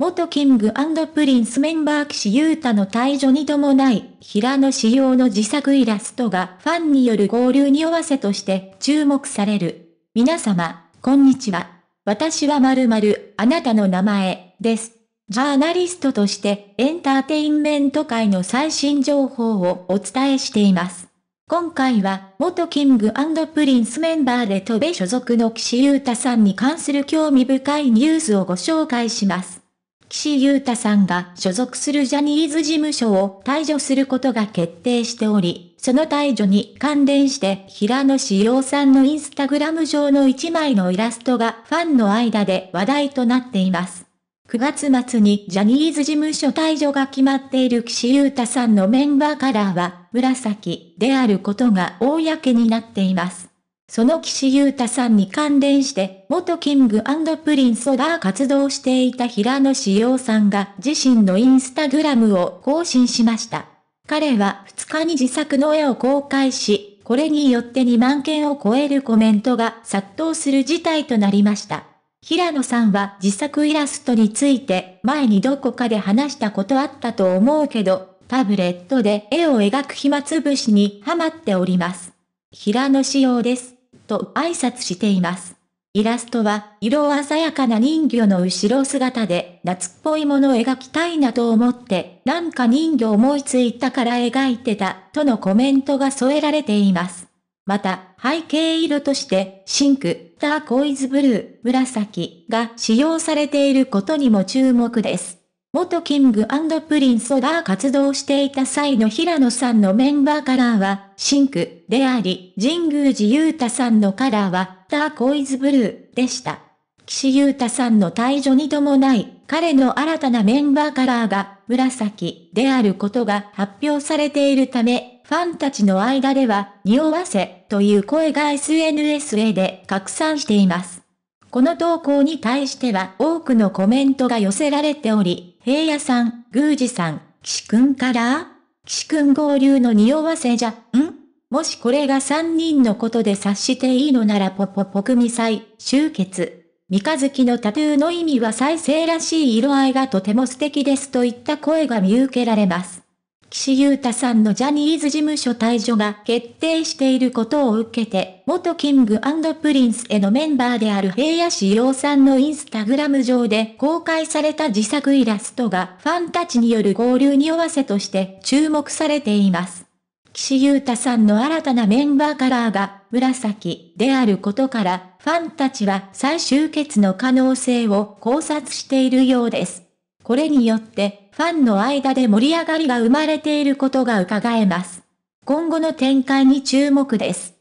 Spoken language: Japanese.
元キングプリンスメンバー岸優太の退場に伴い、平野紫耀の自作イラストがファンによる合流に合わせとして注目される。皆様、こんにちは。私は〇〇、あなたの名前、です。ジャーナリストとしてエンターテインメント界の最新情報をお伝えしています。今回は、元キングプリンスメンバーで飛べ所属の岸優太さんに関する興味深いニュースをご紹介します。岸優太さんが所属するジャニーズ事務所を退場することが決定しており、その退場に関連して平野志陽さんのインスタグラム上の一枚のイラストがファンの間で話題となっています。9月末にジャニーズ事務所退場が決まっている岸優太さんのメンバーカラーは紫であることが公になっています。その岸優太さんに関連して、元キングプリンスダー活動していた平野志陽さんが自身のインスタグラムを更新しました。彼は2日に自作の絵を公開し、これによって2万件を超えるコメントが殺到する事態となりました。平野さんは自作イラストについて前にどこかで話したことあったと思うけど、タブレットで絵を描く暇つぶしにハマっております。平野仕様です。と挨拶しています。イラストは、色鮮やかな人魚の後ろ姿で、夏っぽいものを描きたいなと思って、なんか人魚思いついたから描いてた、とのコメントが添えられています。また、背景色として、シンク、ターコイズブルー、紫が使用されていることにも注目です。元キングプリンスが活動していた際の平野さんのメンバーカラーは、シンクであり、神宮寺勇太さんのカラーは、ターコイズブルーでした。岸優太さんの退場に伴い、彼の新たなメンバーカラーが紫であることが発表されているため、ファンたちの間では、匂わせという声が s n s へで拡散しています。この投稿に対しては多くのコメントが寄せられており、平野さん、宮司さん、岸くんから岸くん合流の匂わせじゃ、んもしこれが三人のことで察していいのならポポポクミサイ、集結。三日月のタトゥーの意味は再生らしい色合いがとても素敵ですといった声が見受けられます。岸優太さんのジャニーズ事務所退場が決定していることを受けて、元キングプリンスへのメンバーである平野志陽さんのインスタグラム上で公開された自作イラストがファンたちによる合流に合わせとして注目されています。岸優太さんの新たなメンバーカラーが紫であることから、ファンたちは再集結の可能性を考察しているようです。これによってファンの間で盛り上がりが生まれていることが伺えます。今後の展開に注目です。